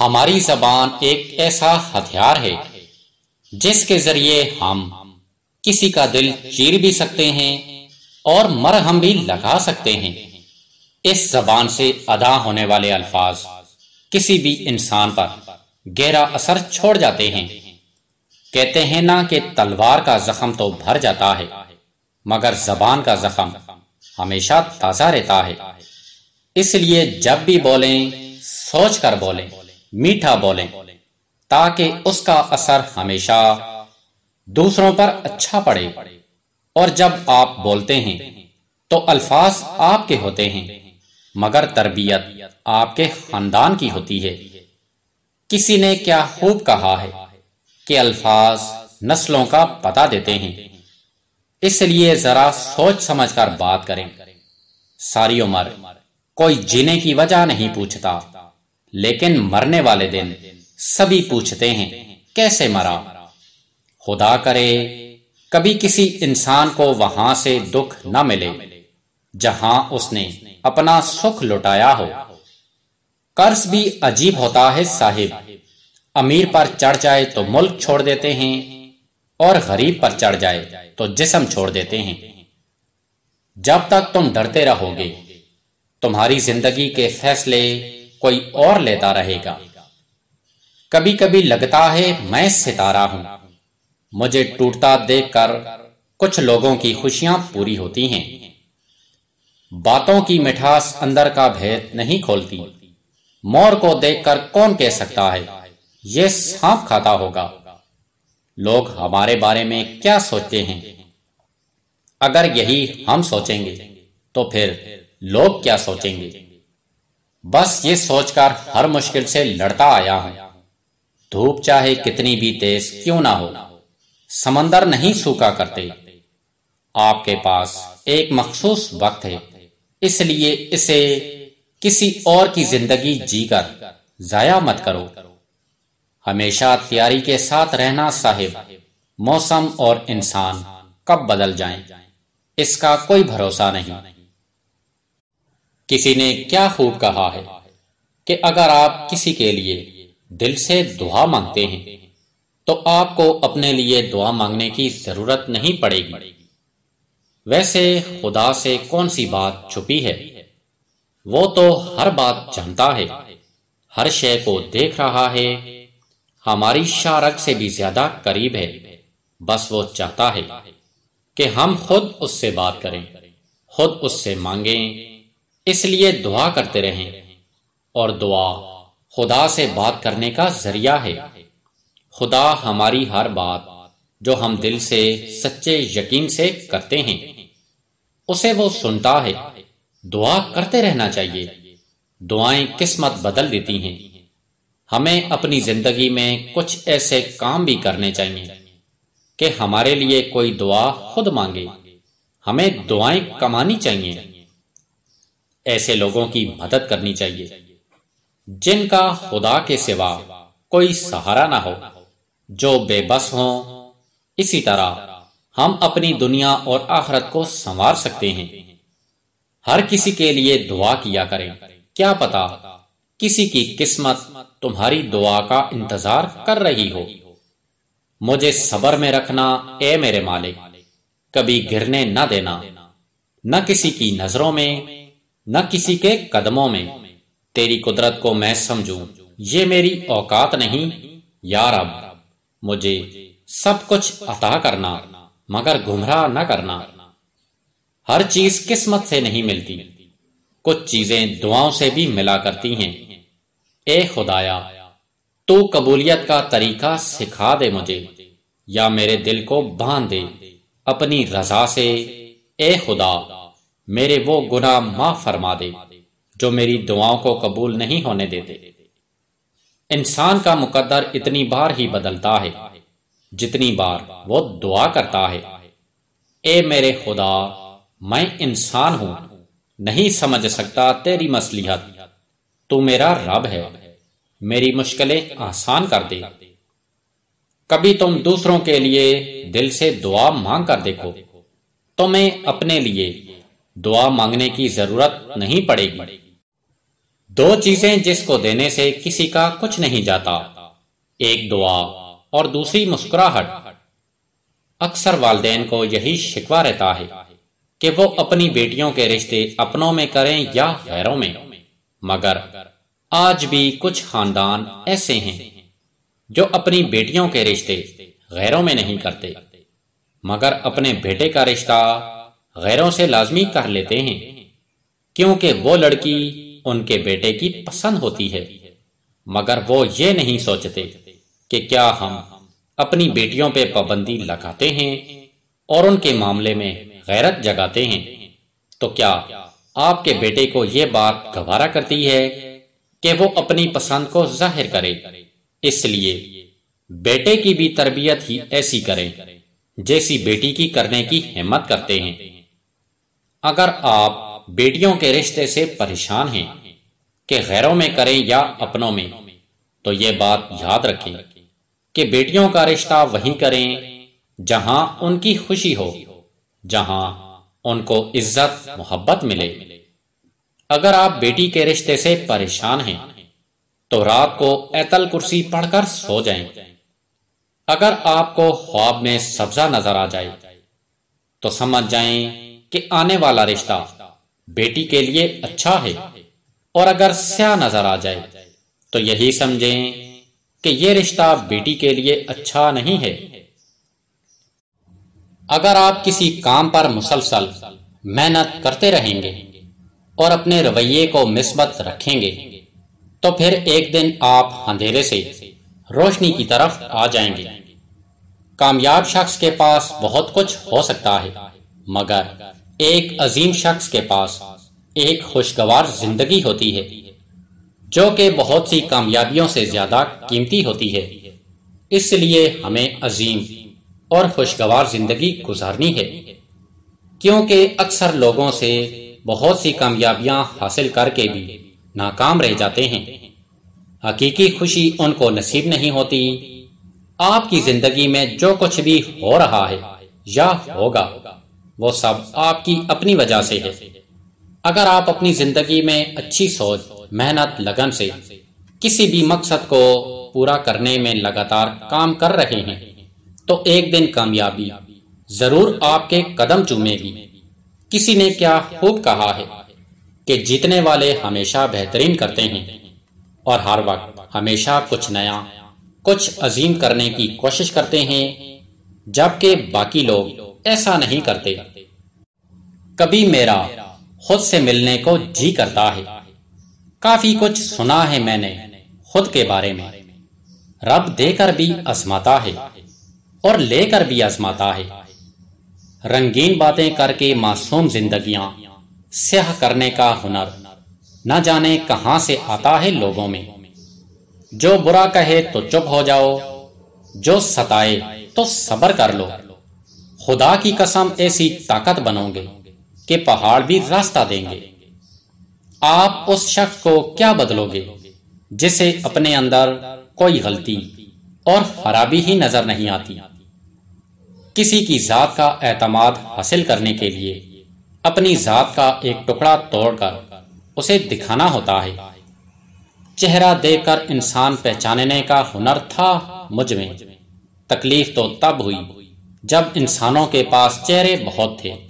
हमारी जबान एक ऐसा हथियार है जिसके जरिए हम किसी का दिल चीर भी सकते हैं और मरहम भी लगा सकते हैं इस जबान से अदा होने वाले अल्फाज किसी भी इंसान पर गहरा असर छोड़ जाते हैं कहते हैं ना कि तलवार का जख्म तो भर जाता है मगर जबान का जख्म हमेशा ताजा रहता है इसलिए जब भी बोलें सोच कर बोलें मीठा बोलें ताकि उसका असर हमेशा दूसरों पर अच्छा पड़े और जब आप बोलते हैं तो अल्फाज आपके होते हैं मगर तरबियत आपके खानदान की होती है किसी ने क्या खूब कहा है कि अल्फाज नस्लों का पता देते हैं इसलिए जरा सोच समझकर बात करें सारी उम्र कोई जीने की वजह नहीं पूछता लेकिन मरने वाले दिन सभी पूछते हैं कैसे मरा खुदा करे कभी किसी इंसान को वहां से दुख न मिले जहां उसने अपना सुख लुटाया हो कर्ज भी अजीब होता है साहिब अमीर पर चढ़ जाए तो मुल्क छोड़ देते हैं और गरीब पर चढ़ जाए तो जिसम छोड़ देते हैं जब तक तुम डरते रहोगे तुम्हारी जिंदगी के फैसले कोई और लेता रहेगा कभी कभी लगता है मैं सितारा हूं मुझे टूटता देखकर कुछ लोगों की खुशियां पूरी होती हैं बातों की मिठास अंदर का भेद नहीं खोलती मोर को देखकर कौन कह सकता है ये सांप खाता होगा लोग हमारे बारे में क्या सोचते हैं अगर यही हम सोचेंगे तो फिर लोग क्या सोचेंगे बस ये सोचकर हर मुश्किल से लड़ता आया हूं धूप चाहे कितनी भी तेज क्यों ना हो समंदर नहीं सूखा करते आपके पास एक मखसूस वक्त है इसलिए इसे किसी और की जिंदगी जीकर जाया मत करो हमेशा तैयारी के साथ रहना साहिब मौसम और इंसान कब बदल जाएं इसका कोई भरोसा नहीं किसी ने क्या खूब कहा है कि अगर आप किसी के लिए दिल से दुआ मांगते हैं तो आपको अपने लिए दुआ मांगने की जरूरत नहीं पड़ेगी वैसे खुदा से कौन सी बात छुपी है वो तो हर बात जानता है हर शय को देख रहा है हमारी शारक से भी ज्यादा करीब है बस वो चाहता है कि हम खुद उससे बात करें खुद उससे मांगें इसलिए दुआ करते रहें और दुआ खुदा से बात करने का जरिया है खुदा हमारी हर बात जो हम दिल से सच्चे यकीन से करते हैं उसे वो सुनता है दुआ करते रहना चाहिए दुआएं किस्मत बदल देती हैं हमें अपनी जिंदगी में कुछ ऐसे काम भी करने चाहिए कि हमारे लिए कोई दुआ खुद मांगे हमें दुआएं कमानी चाहिए ऐसे लोगों की मदद करनी चाहिए जिनका खुदा के सिवा कोई सहारा ना हो जो बेबस हो इसी तरह हम अपनी दुनिया और आखरत को संवार सकते हैं हर किसी के लिए दुआ किया करें क्या पता किसी की किस्मत तुम्हारी दुआ का इंतजार कर रही हो मुझे सबर में रखना ए मेरे मालिक कभी गिरने न देना न किसी की नजरों में न किसी के कदमों में तेरी कुदरत को मैं समझू ये मेरी औकात नहीं यार अब मुझे सब कुछ अता करना मगर गुमराह न करना हर चीज किस्मत से नहीं मिलती कुछ चीजें दुआओं से भी मिला करती हैं ए खुदाया तू कबूलियत का तरीका सिखा दे मुझे या मेरे दिल को बांध दे अपनी रजा से ए खुदा मेरे वो गुनाह माफ फरमा दे जो मेरी दुआओं को कबूल नहीं होने देते इंसान का मुकद्दर इतनी बार ही बदलता है जितनी बार वो दुआ करता है ए मेरे खुदा मैं इंसान हूं नहीं समझ सकता तेरी मसलिहत तू मेरा रब है मेरी मुश्किलें आसान कर दे कभी तुम दूसरों के लिए दिल से दुआ मांग कर देखो तुम्हें तो अपने लिए दुआ मांगने की जरूरत नहीं पड़ेगी दो चीजें जिसको देने से किसी का कुछ नहीं जाता एक दुआ और दूसरी मुस्कुराहट अक्सर वालदेन को यही शिकवा रहता है कि वो अपनी बेटियों के रिश्ते अपनों में करें या गैरों में मगर आज भी कुछ खानदान ऐसे हैं जो अपनी बेटियों के रिश्ते गैरों में नहीं करते मगर अपने बेटे का रिश्ता गैरों से लाजमी कर लेते हैं क्योंकि वो लड़की उनके बेटे की पसंद होती है मगर वो ये नहीं सोचते कि क्या हम अपनी बेटियों पे पाबंदी लगाते हैं और उनके मामले में गैरत जगाते हैं तो क्या आपके बेटे को ये बात गवारा करती है कि वो अपनी पसंद को जाहिर करे इसलिए बेटे की भी तरबियत ही ऐसी करें जैसी बेटी की करने की हिम्मत करते हैं अगर आप बेटियों के रिश्ते से परेशान हैं कि गैरों में करें या अपनों में तो ये बात याद रखें कि बेटियों का रिश्ता वहीं करें जहां उनकी खुशी हो जहां उनको इज्जत मोहब्बत मिले अगर आप बेटी के रिश्ते से परेशान हैं तो रात को ऐतल कुर्सी पढ़कर सो जाएं। अगर आपको ख्वाब में सब्जा नजर आ जाए तो समझ जाएं कि आने वाला रिश्ता बेटी के लिए अच्छा है और अगर स्या नजर आ जाए तो यही समझें कि यह रिश्ता बेटी के लिए अच्छा नहीं है अगर आप किसी काम पर मुसलसल मेहनत करते रहेंगे और अपने रवैये को मिसबत रखेंगे तो फिर एक दिन आप अंधेरे से रोशनी की तरफ आ जाएंगे कामयाब शख्स के पास बहुत कुछ हो सकता है मगर एक अजीम शख्स के पास एक खुशगवार जिंदगी होती है जो कि बहुत सी कामयाबियों से ज्यादा कीमती होती है इसलिए हमें अजीम और खुशगवार जिंदगी गुजारनी है क्योंकि अक्सर लोगों से बहुत सी कामयाबियां हासिल करके भी नाकाम रह जाते हैं हकीकी खुशी उनको नसीब नहीं होती आपकी जिंदगी में जो कुछ भी हो रहा है या होगा वो सब आपकी अपनी वजह से है अगर आप अपनी जिंदगी में अच्छी सोच मेहनत लगन से किसी भी मकसद को पूरा करने में लगातार काम कर रहे हैं तो एक दिन कामयाबी जरूर आपके कदम चूमेगी किसी ने क्या खूब कहा है कि जीतने वाले हमेशा बेहतरीन करते हैं और हर वक्त हमेशा कुछ नया कुछ अजीम करने की कोशिश करते हैं जबकि बाकी लोग ऐसा नहीं करते कभी मेरा खुद से मिलने को जी करता है काफी कुछ सुना है मैंने खुद के बारे में रब देकर भी आजमाता है और लेकर भी आजमाता है रंगीन बातें करके मासूम जिंदगियां सह करने का हुनर न जाने कहां से आता है लोगों में जो बुरा कहे तो चुप हो जाओ जो सताए तो सबर कर लो खुदा की कसम ऐसी ताकत बनोगे कि पहाड़ भी रास्ता देंगे आप उस शख्स को क्या बदलोगे जिसे अपने अंदर कोई गलती और खराबी ही नजर नहीं आती किसी की जात का एतमाद हासिल करने के लिए अपनी जात का एक टुकड़ा तोड़कर उसे दिखाना होता है चेहरा देखकर इंसान पहचानने का हुनर था मुझ में तकलीफ तो तब हुई जब इंसानों के पास चेहरे बहुत थे